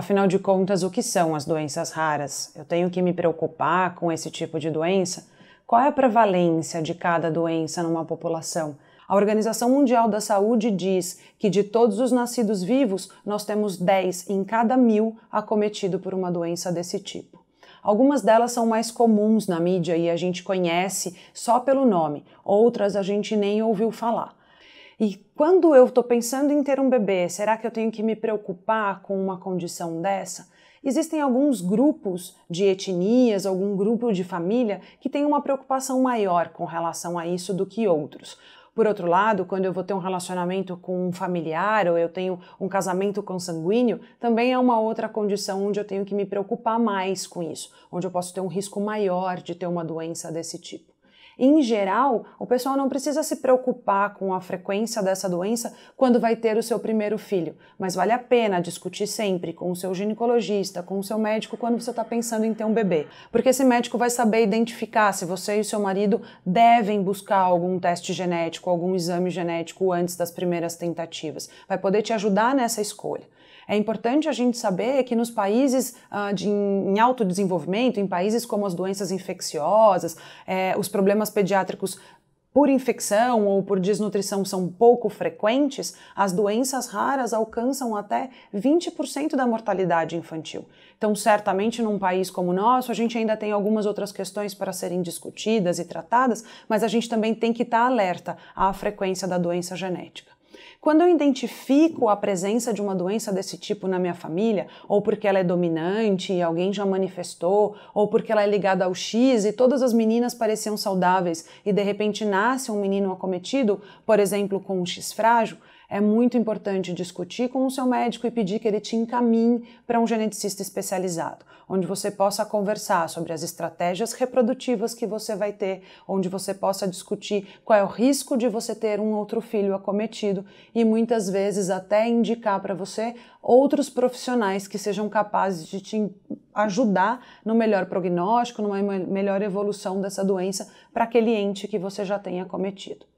Afinal de contas, o que são as doenças raras? Eu tenho que me preocupar com esse tipo de doença? Qual é a prevalência de cada doença numa população? A Organização Mundial da Saúde diz que de todos os nascidos vivos, nós temos 10 em cada mil acometido por uma doença desse tipo. Algumas delas são mais comuns na mídia e a gente conhece só pelo nome, outras a gente nem ouviu falar. E quando eu estou pensando em ter um bebê, será que eu tenho que me preocupar com uma condição dessa? Existem alguns grupos de etnias, algum grupo de família que tem uma preocupação maior com relação a isso do que outros. Por outro lado, quando eu vou ter um relacionamento com um familiar ou eu tenho um casamento consanguíneo, também é uma outra condição onde eu tenho que me preocupar mais com isso, onde eu posso ter um risco maior de ter uma doença desse tipo. Em geral, o pessoal não precisa se preocupar com a frequência dessa doença quando vai ter o seu primeiro filho, mas vale a pena discutir sempre com o seu ginecologista, com o seu médico quando você está pensando em ter um bebê, porque esse médico vai saber identificar se você e o seu marido devem buscar algum teste genético, algum exame genético antes das primeiras tentativas. Vai poder te ajudar nessa escolha. É importante a gente saber que nos países uh, de, em alto desenvolvimento, em países como as doenças infecciosas, eh, os problemas problemas pediátricos por infecção ou por desnutrição são pouco frequentes, as doenças raras alcançam até 20% da mortalidade infantil. Então, certamente, num país como o nosso, a gente ainda tem algumas outras questões para serem discutidas e tratadas, mas a gente também tem que estar alerta à frequência da doença genética. Quando eu identifico a presença de uma doença desse tipo na minha família, ou porque ela é dominante e alguém já manifestou, ou porque ela é ligada ao X e todas as meninas pareciam saudáveis e de repente nasce um menino acometido, por exemplo, com um X frágil, é muito importante discutir com o seu médico e pedir que ele te encaminhe para um geneticista especializado, onde você possa conversar sobre as estratégias reprodutivas que você vai ter, onde você possa discutir qual é o risco de você ter um outro filho acometido e muitas vezes até indicar para você outros profissionais que sejam capazes de te ajudar no melhor prognóstico, numa melhor evolução dessa doença para aquele ente que você já tenha cometido.